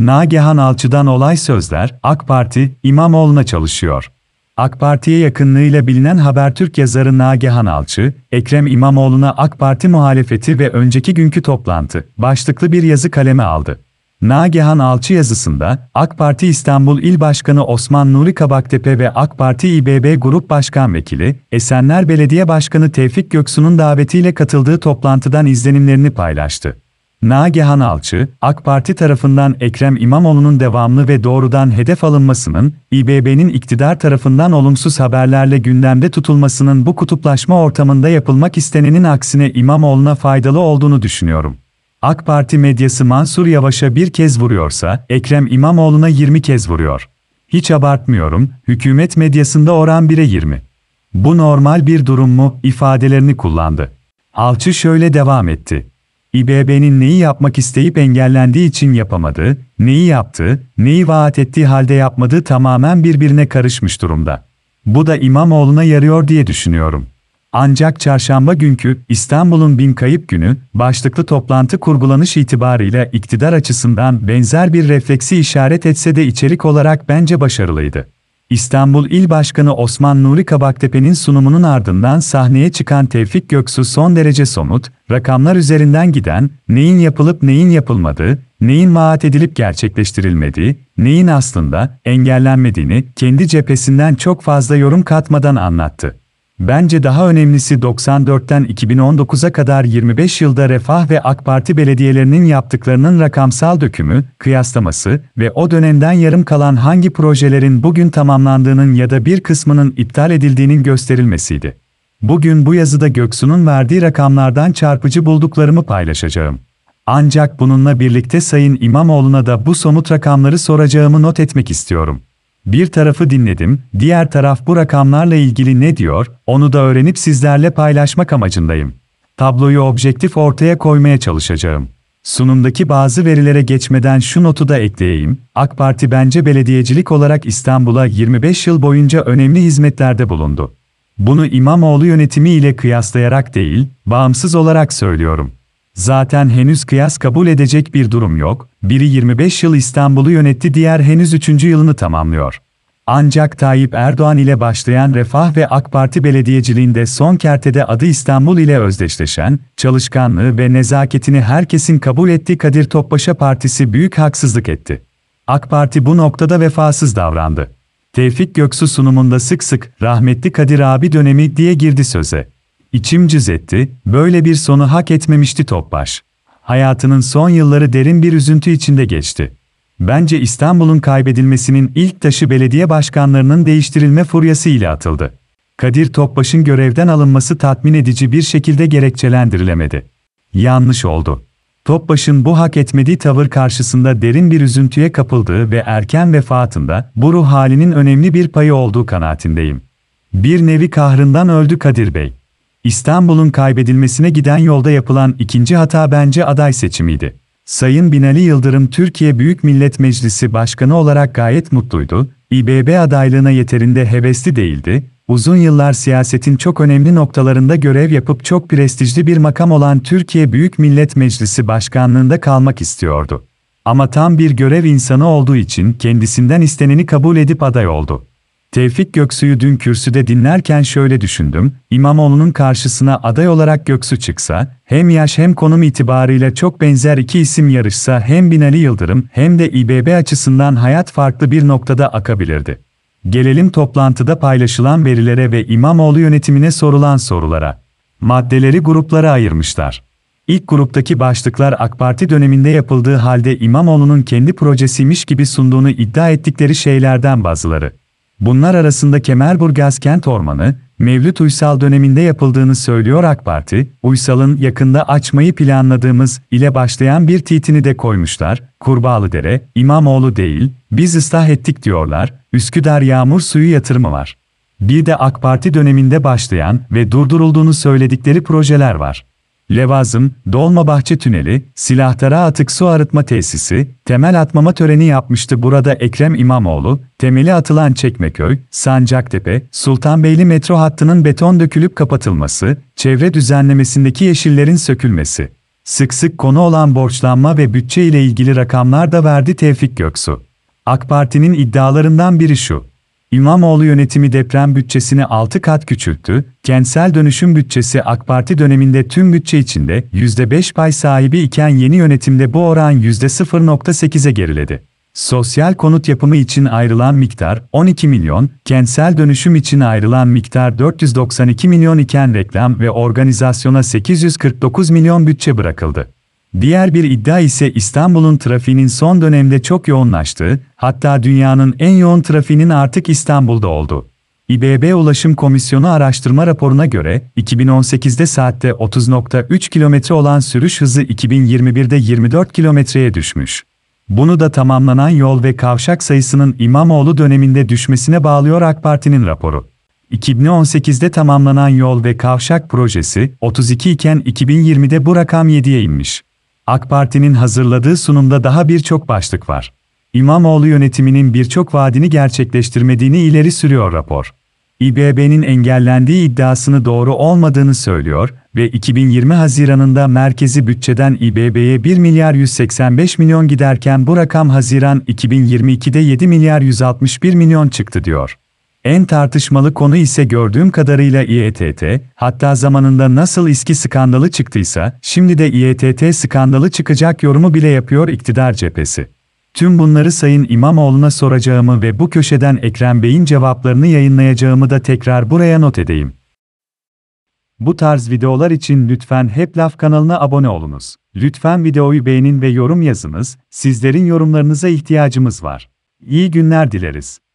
Nagihan Alçı'dan olay sözler, AK Parti, İmamoğlu'na çalışıyor. AK Parti'ye yakınlığıyla bilinen Habertürk yazarı Nagihan Alçı, Ekrem İmamoğlu'na AK Parti muhalefeti ve önceki günkü toplantı başlıklı bir yazı kaleme aldı. Nagihan Alçı yazısında, AK Parti İstanbul İl Başkanı Osman Nuri Kabaktepe ve AK Parti İBB Grup Başkan Vekili, Esenler Belediye Başkanı Tevfik Göksu'nun davetiyle katıldığı toplantıdan izlenimlerini paylaştı. Nagihan Alçı, AK Parti tarafından Ekrem İmamoğlu'nun devamlı ve doğrudan hedef alınmasının, İBB'nin iktidar tarafından olumsuz haberlerle gündemde tutulmasının bu kutuplaşma ortamında yapılmak istenenin aksine İmamoğlu'na faydalı olduğunu düşünüyorum. AK Parti medyası Mansur Yavaş'a bir kez vuruyorsa, Ekrem İmamoğlu'na 20 kez vuruyor. Hiç abartmıyorum, hükümet medyasında oran 1'e 20. Bu normal bir durum mu ifadelerini kullandı. Alçı şöyle devam etti. İBB'nin neyi yapmak isteyip engellendiği için yapamadı, neyi yaptı, neyi vaat ettiği halde yapmadı tamamen birbirine karışmış durumda. Bu da İmamoğlu'na yarıyor diye düşünüyorum. Ancak çarşamba günkü İstanbul'un bin kayıp günü başlıklı toplantı kurgulanış itibarıyla iktidar açısından benzer bir refleksi işaret etse de içerik olarak bence başarılıydı. İstanbul İl Başkanı Osman Nuri Kabaktepe'nin sunumunun ardından sahneye çıkan Tevfik Göksu son derece somut, rakamlar üzerinden giden, neyin yapılıp neyin yapılmadığı, neyin vaat edilip gerçekleştirilmediği, neyin aslında engellenmediğini kendi cephesinden çok fazla yorum katmadan anlattı. Bence daha önemlisi 94'ten 2019'a kadar 25 yılda Refah ve AK Parti belediyelerinin yaptıklarının rakamsal dökümü, kıyaslaması ve o dönemden yarım kalan hangi projelerin bugün tamamlandığının ya da bir kısmının iptal edildiğinin gösterilmesiydi. Bugün bu yazıda Göksu'nun verdiği rakamlardan çarpıcı bulduklarımı paylaşacağım. Ancak bununla birlikte Sayın İmamoğlu'na da bu somut rakamları soracağımı not etmek istiyorum. Bir tarafı dinledim, diğer taraf bu rakamlarla ilgili ne diyor, onu da öğrenip sizlerle paylaşmak amacındayım. Tabloyu objektif ortaya koymaya çalışacağım. Sunumdaki bazı verilere geçmeden şu notu da ekleyeyim. AK Parti bence belediyecilik olarak İstanbul'a 25 yıl boyunca önemli hizmetlerde bulundu. Bunu İmamoğlu yönetimi ile kıyaslayarak değil, bağımsız olarak söylüyorum. Zaten henüz kıyas kabul edecek bir durum yok, biri 25 yıl İstanbul'u yönetti diğer henüz 3. yılını tamamlıyor. Ancak Tayyip Erdoğan ile başlayan Refah ve AK Parti belediyeciliğinde son kertede adı İstanbul ile özdeşleşen, çalışkanlığı ve nezaketini herkesin kabul ettiği Kadir Topbaş'a partisi büyük haksızlık etti. AK Parti bu noktada vefasız davrandı. Tevfik Göksu sunumunda sık sık rahmetli Kadir abi dönemi diye girdi söze. İçim cız etti, böyle bir sonu hak etmemişti Topbaş. Hayatının son yılları derin bir üzüntü içinde geçti. Bence İstanbul'un kaybedilmesinin ilk taşı belediye başkanlarının değiştirilme furyası ile atıldı. Kadir Topbaş'ın görevden alınması tatmin edici bir şekilde gerekçelendirilemedi. Yanlış oldu. Topbaş'ın bu hak etmediği tavır karşısında derin bir üzüntüye kapıldığı ve erken vefatında bu ruh halinin önemli bir payı olduğu kanaatindeyim. Bir nevi kahrından öldü Kadir Bey. İstanbul'un kaybedilmesine giden yolda yapılan ikinci hata bence aday seçimiydi. Sayın Binali Yıldırım Türkiye Büyük Millet Meclisi Başkanı olarak gayet mutluydu, İBB adaylığına yeterinde hevesli değildi, uzun yıllar siyasetin çok önemli noktalarında görev yapıp çok prestijli bir makam olan Türkiye Büyük Millet Meclisi Başkanlığında kalmak istiyordu. Ama tam bir görev insanı olduğu için kendisinden isteneni kabul edip aday oldu. Tevfik Göksu'yu dün kürsüde dinlerken şöyle düşündüm, İmamoğlu'nun karşısına aday olarak Göksu çıksa, hem yaş hem konum itibarıyla çok benzer iki isim yarışsa hem Binali Yıldırım hem de İBB açısından hayat farklı bir noktada akabilirdi. Gelelim toplantıda paylaşılan verilere ve İmamoğlu yönetimine sorulan sorulara. Maddeleri gruplara ayırmışlar. İlk gruptaki başlıklar AK Parti döneminde yapıldığı halde İmamoğlu'nun kendi projesiymiş gibi sunduğunu iddia ettikleri şeylerden bazıları. Bunlar arasında Kemerburgaz Kent Ormanı, Mevlüt Uysal döneminde yapıldığını söylüyor AK Parti, Uysal'ın yakında açmayı planladığımız ile başlayan bir titini de koymuşlar, Kurbağalı Dere, İmamoğlu değil, biz ıslah ettik diyorlar, Üsküdar yağmur suyu yatırımı var. Bir de AK Parti döneminde başlayan ve durdurulduğunu söyledikleri projeler var. Levazım, Dolmabahçe Tüneli, Silahtara Atık Su Arıtma Tesisi, temel atmama töreni yapmıştı burada Ekrem İmamoğlu, temeli atılan Çekmeköy, Sancaktepe, Sultanbeyli metro hattının beton dökülüp kapatılması, çevre düzenlemesindeki yeşillerin sökülmesi. Sık sık konu olan borçlanma ve bütçe ile ilgili rakamlar da verdi Tevfik Göksu. AK Parti'nin iddialarından biri şu. İmamoğlu yönetimi deprem bütçesini 6 kat küçülttü, kentsel dönüşüm bütçesi AK Parti döneminde tüm bütçe içinde %5 pay sahibi iken yeni yönetimde bu oran %0.8'e geriledi. Sosyal konut yapımı için ayrılan miktar 12 milyon, kentsel dönüşüm için ayrılan miktar 492 milyon iken reklam ve organizasyona 849 milyon bütçe bırakıldı. Diğer bir iddia ise İstanbul'un trafiğinin son dönemde çok yoğunlaştığı, hatta dünyanın en yoğun trafiğinin artık İstanbul'da oldu. İBB Ulaşım Komisyonu araştırma raporuna göre, 2018'de saatte 30.3 kilometre olan sürüş hızı 2021'de 24 kilometreye düşmüş. Bunu da tamamlanan yol ve kavşak sayısının İmamoğlu döneminde düşmesine bağlıyor AK Parti'nin raporu. 2018'de tamamlanan yol ve kavşak projesi 32 iken 2020'de bu rakam 7'ye inmiş. AK Parti'nin hazırladığı sunumda daha birçok başlık var. İmamoğlu yönetiminin birçok vaadini gerçekleştirmediğini ileri sürüyor rapor. İBB'nin engellendiği iddiasını doğru olmadığını söylüyor ve 2020 Haziran'ında merkezi bütçeden İBB'ye 1 milyar 185 milyon giderken bu rakam Haziran 2022'de 7 milyar 161 milyon çıktı diyor. En tartışmalı konu ise gördüğüm kadarıyla İETT, hatta zamanında nasıl İSKİ skandalı çıktıysa, şimdi de İETT skandalı çıkacak yorumu bile yapıyor iktidar cephesi. Tüm bunları Sayın İmamoğlu'na soracağımı ve bu köşeden Ekrem Bey'in cevaplarını yayınlayacağımı da tekrar buraya not edeyim. Bu tarz videolar için lütfen Hep Laf kanalına abone olunuz. Lütfen videoyu beğenin ve yorum yazınız, sizlerin yorumlarınıza ihtiyacımız var. İyi günler dileriz.